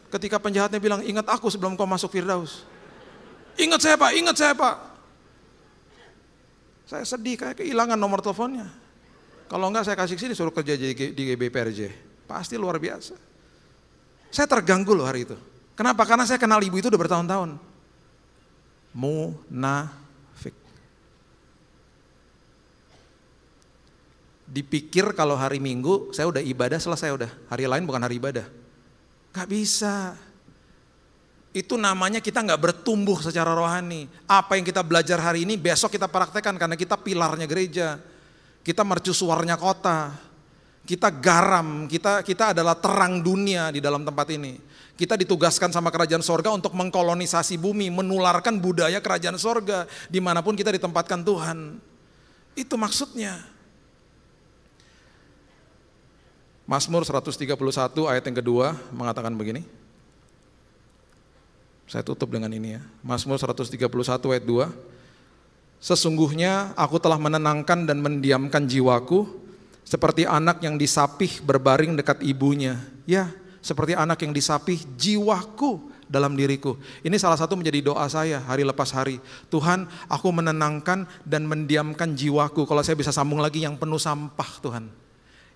Ketika penjahatnya bilang, ingat aku sebelum kau masuk Firdaus. Ingat saya Pak, ingat saya Pak. Saya sedih kayak kehilangan nomor teleponnya. Kalau enggak saya kasih sini suruh kerja di, di GBPRJ. Pasti luar biasa. Saya terganggu loh hari itu. Kenapa? Karena saya kenal ibu itu udah bertahun-tahun. Munafik. Dipikir kalau hari Minggu saya udah ibadah selesai udah. Hari lain bukan hari ibadah. Gak bisa. Itu namanya kita nggak bertumbuh secara rohani. Apa yang kita belajar hari ini besok kita praktekkan karena kita pilarnya gereja. Kita mercusuarnya kota. Kita garam, kita kita adalah terang dunia di dalam tempat ini. Kita ditugaskan sama kerajaan sorga untuk mengkolonisasi bumi, menularkan budaya kerajaan sorga dimanapun kita ditempatkan Tuhan. Itu maksudnya. Masmur 131 ayat yang kedua mengatakan begini. Saya tutup dengan ini ya. Mazmur 131 ayat 2. Sesungguhnya aku telah menenangkan dan mendiamkan jiwaku seperti anak yang disapih berbaring dekat ibunya. Ya, seperti anak yang disapih jiwaku dalam diriku. Ini salah satu menjadi doa saya hari lepas hari. Tuhan, aku menenangkan dan mendiamkan jiwaku. Kalau saya bisa sambung lagi yang penuh sampah Tuhan.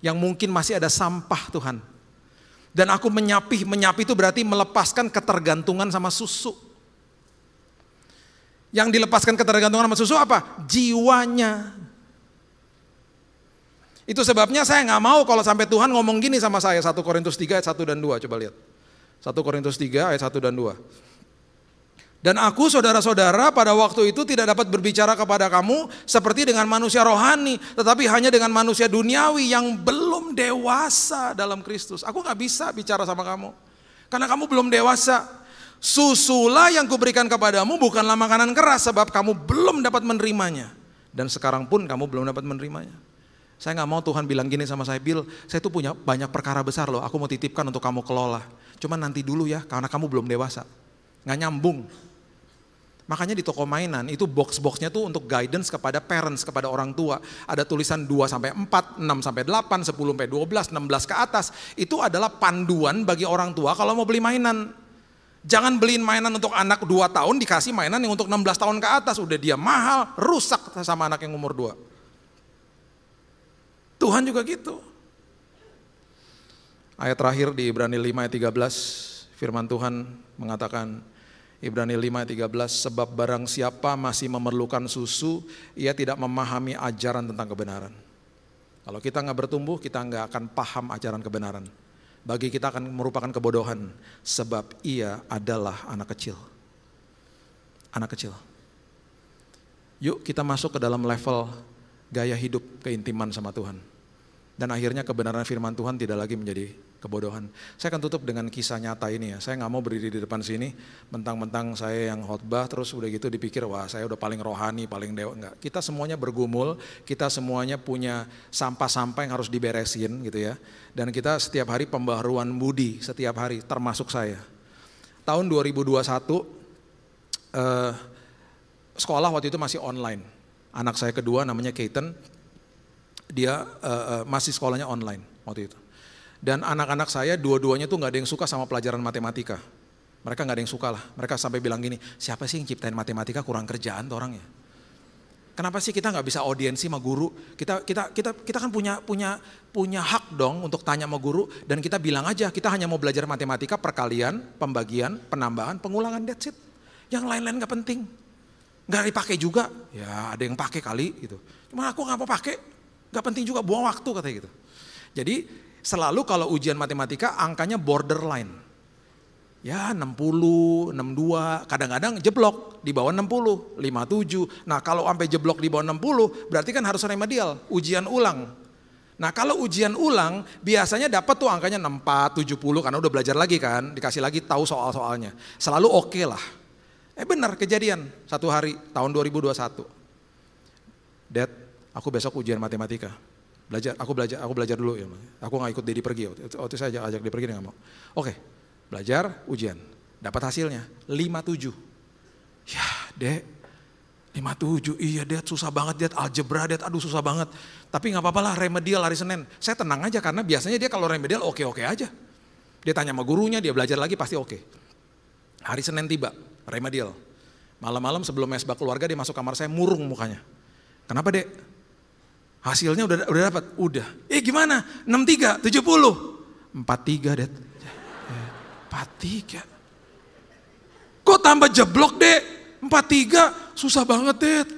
Yang mungkin masih ada sampah Tuhan. Dan aku menyapih, menyapih itu berarti melepaskan ketergantungan sama susu yang dilepaskan ketergantungan sama susu apa? Jiwanya. Itu sebabnya saya nggak mau kalau sampai Tuhan ngomong gini sama saya 1 Korintus 3 ayat 1 dan 2 coba lihat. 1 Korintus 3 ayat 1 dan 2. Dan aku saudara-saudara pada waktu itu tidak dapat berbicara kepada kamu seperti dengan manusia rohani, tetapi hanya dengan manusia duniawi yang belum dewasa dalam Kristus. Aku nggak bisa bicara sama kamu karena kamu belum dewasa. Susulah yang kuberikan kepadamu bukanlah makanan keras sebab kamu belum dapat menerimanya. Dan sekarang pun kamu belum dapat menerimanya. Saya nggak mau Tuhan bilang gini sama saya, Bill, saya tuh punya banyak perkara besar loh, aku mau titipkan untuk kamu kelola. Cuman nanti dulu ya, karena kamu belum dewasa. Nggak nyambung. Makanya di toko mainan itu box-boxnya tuh untuk guidance kepada parents, kepada orang tua. Ada tulisan 2 sampai 4, 6 sampai 8, 10 sampai 12, 16 ke atas. Itu adalah panduan bagi orang tua kalau mau beli mainan. Jangan beliin mainan untuk anak 2 tahun dikasih mainan yang untuk 16 tahun ke atas. Udah dia mahal, rusak sama anak yang umur 2. Tuhan juga gitu. Ayat terakhir di Ibrani 5 ayat 13, firman Tuhan mengatakan, Ibrani 5 ayat 13, sebab barang siapa masih memerlukan susu, ia tidak memahami ajaran tentang kebenaran. Kalau kita nggak bertumbuh, kita nggak akan paham ajaran kebenaran bagi kita akan merupakan kebodohan sebab ia adalah anak kecil. Anak kecil. Yuk kita masuk ke dalam level gaya hidup keintiman sama Tuhan. Dan akhirnya kebenaran firman Tuhan tidak lagi menjadi kebodohan. Saya akan tutup dengan kisah nyata ini ya. Saya nggak mau berdiri di depan sini, mentang-mentang saya yang khotbah terus udah gitu dipikir wah saya udah paling rohani, paling dewa nggak. Kita semuanya bergumul, kita semuanya punya sampah-sampah yang harus diberesin gitu ya. Dan kita setiap hari pembaharuan budi setiap hari, termasuk saya. Tahun 2021 eh, sekolah waktu itu masih online. Anak saya kedua namanya Kaiten, dia eh, eh, masih sekolahnya online waktu itu. Dan anak-anak saya dua-duanya tuh nggak ada yang suka sama pelajaran matematika. Mereka nggak ada yang suka lah. Mereka sampai bilang gini, siapa sih yang ciptain matematika kurang kerjaan tuh orangnya? Kenapa sih kita nggak bisa audiensi sama guru? Kita kita kita kita kan punya punya punya hak dong untuk tanya sama guru dan kita bilang aja kita hanya mau belajar matematika perkalian, pembagian, penambahan, pengulangan that's it. Yang lain-lain nggak penting. Nggak dipakai juga. Ya ada yang pakai kali gitu. Cuma aku nggak mau pakai. Nggak penting juga buang waktu katanya gitu. Jadi selalu kalau ujian matematika angkanya borderline. Ya 60, 62, kadang-kadang jeblok di bawah 60, 57. Nah kalau sampai jeblok di bawah 60 berarti kan harus remedial, ujian ulang. Nah kalau ujian ulang biasanya dapat tuh angkanya 64, 70 karena udah belajar lagi kan, dikasih lagi tahu soal-soalnya. Selalu oke okay lah. Eh benar kejadian satu hari tahun 2021. Dad, aku besok ujian matematika belajar aku belajar aku belajar dulu ya aku nggak ikut Dedi pergi waktu saya ajak, ajak dia pergi dia nggak mau oke belajar ujian dapat hasilnya 57 ya dek 57 iya dek susah banget dek algebra dek aduh susah banget tapi nggak apa apalah lah remedial hari Senin saya tenang aja karena biasanya dia kalau remedial oke-oke aja dia tanya sama gurunya dia belajar lagi pasti oke hari Senin tiba remedial malam-malam sebelum mesbah keluarga dia masuk kamar saya murung mukanya kenapa dek Hasilnya udah udah dapat, udah. Eh gimana? 63, 70. 43, Dad. 43. Kok tambah jeblok, Dek? 43 susah banget, Dek.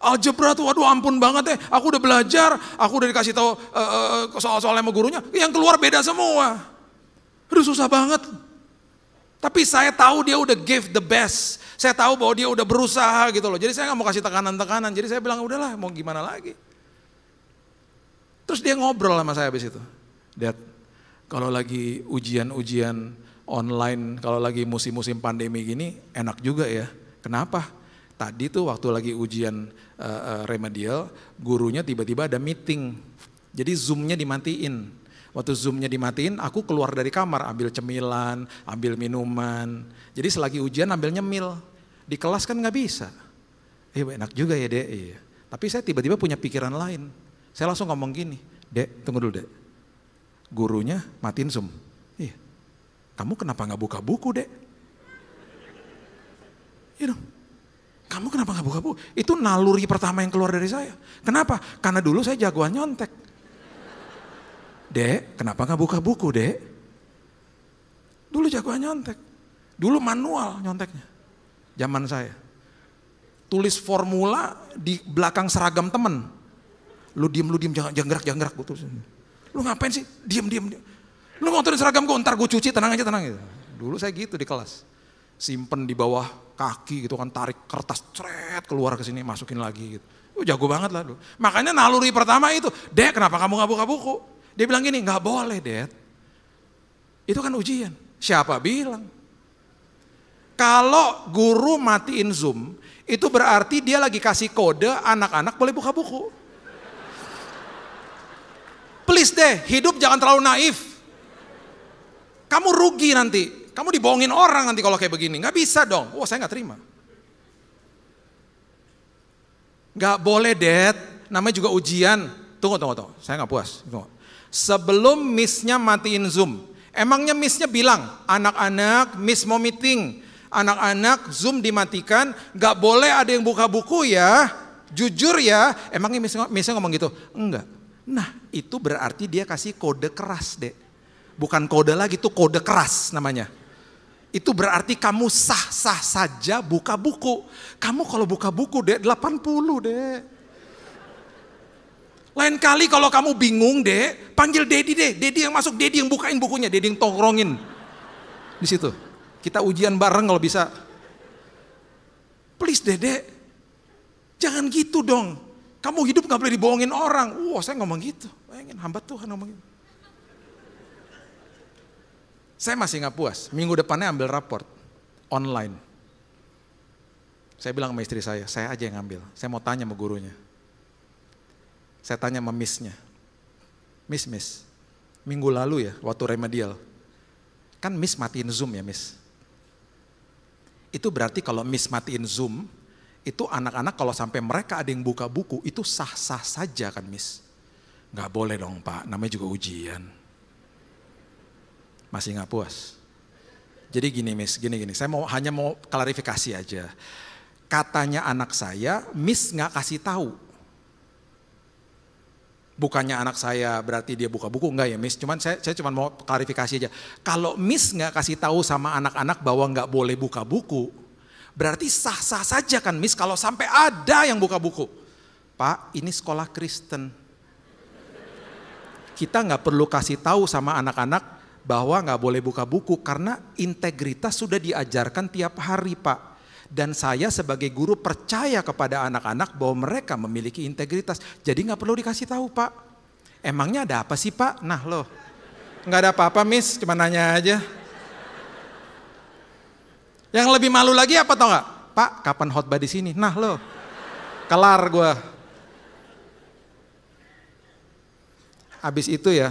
Aljebra tuh waduh ampun banget deh. Aku udah belajar, aku udah dikasih tahu uh, eh, eh, eh, soal-soal sama gurunya, yang keluar beda semua. Aduh susah banget. Tapi saya tahu dia udah give the best. Saya tahu bahwa dia udah berusaha gitu loh. Jadi saya nggak mau kasih tekanan-tekanan. Jadi saya bilang udahlah mau gimana lagi. Terus dia ngobrol sama saya habis itu. Dad, kalau lagi ujian-ujian online, kalau lagi musim-musim pandemi gini, enak juga ya. Kenapa? Tadi tuh waktu lagi ujian uh, remedial, gurunya tiba-tiba ada meeting. Jadi zoomnya dimatiin. Waktu zoomnya dimatiin, aku keluar dari kamar ambil cemilan, ambil minuman. Jadi selagi ujian ambil nyemil. Di kelas kan nggak bisa. Eh enak juga ya deh. Iya. Tapi saya tiba-tiba punya pikiran lain. Saya langsung ngomong gini, dek tunggu dulu dek, gurunya matiin zoom. Iya, kamu kenapa nggak buka buku dek? Iya dong, kamu kenapa nggak buka buku? Itu naluri pertama yang keluar dari saya. Kenapa? Karena dulu saya jagoan nyontek. Dek, kenapa nggak buka buku dek? Dulu jagoan nyontek. Dulu manual nyonteknya. Zaman saya. Tulis formula di belakang seragam temen. Lu diem, lu diem, jangan, jangan gerak, jangan gerak. Gitu. Lu ngapain sih? Diem, diem, diem. Lu ngotorin seragam gue, ntar gue cuci, tenang aja, tenang. aja. Dulu saya gitu di kelas. Simpen di bawah kaki gitu kan, tarik kertas, cret, keluar ke sini, masukin lagi gitu. Lu jago banget lah lu. Makanya naluri pertama itu, Dek kenapa kamu nggak buka buku? Dia bilang gini, nggak boleh Dek. Itu kan ujian. Siapa bilang? Kalau guru matiin Zoom, itu berarti dia lagi kasih kode anak-anak boleh buka buku please deh, hidup jangan terlalu naif. Kamu rugi nanti. Kamu dibohongin orang nanti kalau kayak begini. Gak bisa dong. Wah, oh, saya gak terima. Gak boleh, Dad. Namanya juga ujian. Tunggu, tunggu, tunggu. Saya gak puas. Tunggu. Sebelum missnya matiin Zoom. Emangnya missnya bilang, anak-anak miss mau meeting. Anak-anak Zoom dimatikan. Gak boleh ada yang buka buku ya. Jujur ya. Emangnya missnya, missnya ngomong gitu? Enggak. Nah itu berarti dia kasih kode keras dek. Bukan kode lagi itu kode keras namanya. Itu berarti kamu sah-sah saja buka buku. Kamu kalau buka buku dek 80 dek. Lain kali kalau kamu bingung dek, panggil Dedi deh. Dedi yang masuk, Dedi yang bukain bukunya, Dedi yang tongrongin. Di situ. Kita ujian bareng kalau bisa. Please Dede, jangan gitu dong. Kamu hidup gak boleh dibohongin orang. Wah, saya ngomong gitu. Bayangin hamba Tuhan ngomong gitu. Saya masih nggak puas. Minggu depannya ambil raport online. Saya bilang sama istri saya, saya aja yang ambil. Saya mau tanya sama gurunya. Saya tanya sama missnya. Miss, miss. Minggu lalu ya, waktu remedial. Kan miss matiin Zoom ya, miss. Itu berarti kalau miss matiin Zoom, itu anak-anak kalau sampai mereka ada yang buka buku itu sah-sah saja kan Miss. Nggak boleh dong Pak, namanya juga ujian. Masih nggak puas? Jadi gini Miss, gini-gini, saya mau hanya mau klarifikasi aja. Katanya anak saya, Miss nggak kasih tahu. Bukannya anak saya berarti dia buka buku, enggak ya Miss. Cuman saya, saya cuma mau klarifikasi aja. Kalau Miss nggak kasih tahu sama anak-anak bahwa nggak boleh buka buku, Berarti sah-sah saja kan Miss kalau sampai ada yang buka buku. Pak, ini sekolah Kristen. Kita nggak perlu kasih tahu sama anak-anak bahwa nggak boleh buka buku karena integritas sudah diajarkan tiap hari Pak. Dan saya sebagai guru percaya kepada anak-anak bahwa mereka memiliki integritas. Jadi nggak perlu dikasih tahu Pak. Emangnya ada apa sih Pak? Nah loh, nggak ada apa-apa Miss, cuma nanya aja. Yang lebih malu lagi apa tau nggak? Pak, kapan khotbah di sini? Nah lo, kelar gue. Habis itu ya,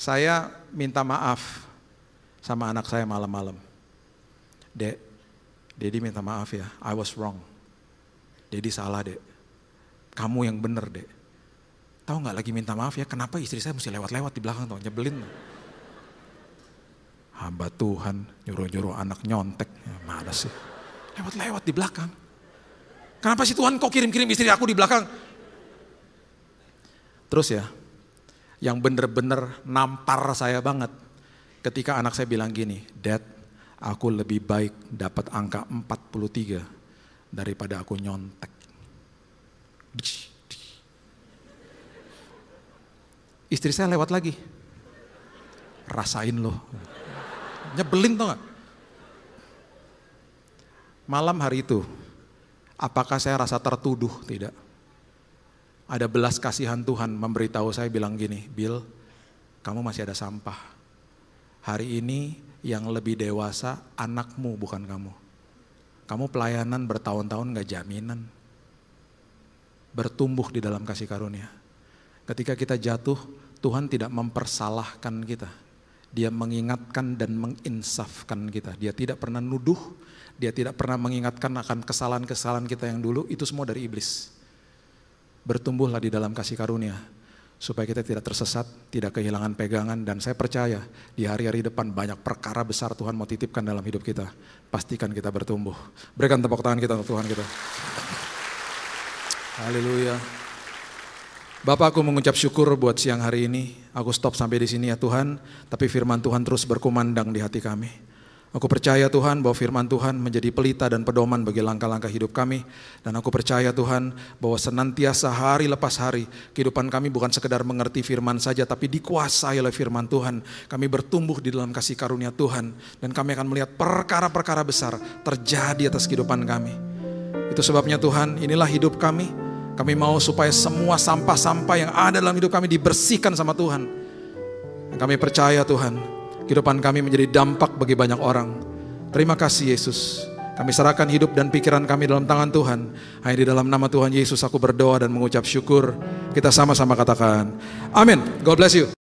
saya minta maaf sama anak saya malam-malam. Dek, Dedi minta maaf ya, I was wrong. Dedi salah dek, kamu yang bener dek. Tahu nggak lagi minta maaf ya, kenapa istri saya mesti lewat-lewat di belakang tuh, nyebelin. Tuh. Hamba Tuhan nyuruh-nyuruh anak nyontek. Ya, males sih. Lewat-lewat di belakang. Kenapa sih Tuhan kok kirim-kirim istri aku di belakang? Terus ya, yang bener-bener nampar saya banget. Ketika anak saya bilang gini, Dad, aku lebih baik dapat angka 43 daripada aku nyontek. Istri saya lewat lagi. Rasain loh nyebelin tau gak? Malam hari itu, apakah saya rasa tertuduh? Tidak. Ada belas kasihan Tuhan memberitahu saya bilang gini, Bill, kamu masih ada sampah. Hari ini yang lebih dewasa anakmu bukan kamu. Kamu pelayanan bertahun-tahun gak jaminan. Bertumbuh di dalam kasih karunia. Ketika kita jatuh, Tuhan tidak mempersalahkan kita. Dia mengingatkan dan menginsafkan kita. Dia tidak pernah nuduh, dia tidak pernah mengingatkan akan kesalahan-kesalahan kita yang dulu, itu semua dari iblis. Bertumbuhlah di dalam kasih karunia, supaya kita tidak tersesat, tidak kehilangan pegangan, dan saya percaya di hari-hari depan banyak perkara besar Tuhan mau titipkan dalam hidup kita. Pastikan kita bertumbuh. Berikan tepuk tangan kita untuk Tuhan kita. Haleluya. Bapak aku mengucap syukur buat siang hari ini. Aku stop sampai di sini ya Tuhan, tapi firman Tuhan terus berkumandang di hati kami. Aku percaya Tuhan bahwa firman Tuhan menjadi pelita dan pedoman bagi langkah-langkah hidup kami. Dan aku percaya Tuhan bahwa senantiasa hari lepas hari kehidupan kami bukan sekedar mengerti firman saja tapi dikuasai oleh firman Tuhan. Kami bertumbuh di dalam kasih karunia Tuhan. Dan kami akan melihat perkara-perkara besar terjadi atas kehidupan kami. Itu sebabnya Tuhan inilah hidup kami kami mau supaya semua sampah-sampah yang ada dalam hidup kami dibersihkan sama Tuhan. Dan kami percaya Tuhan, kehidupan kami menjadi dampak bagi banyak orang. Terima kasih Yesus. Kami serahkan hidup dan pikiran kami dalam tangan Tuhan. Hanya di dalam nama Tuhan Yesus aku berdoa dan mengucap syukur. Kita sama-sama katakan. Amin. God bless you.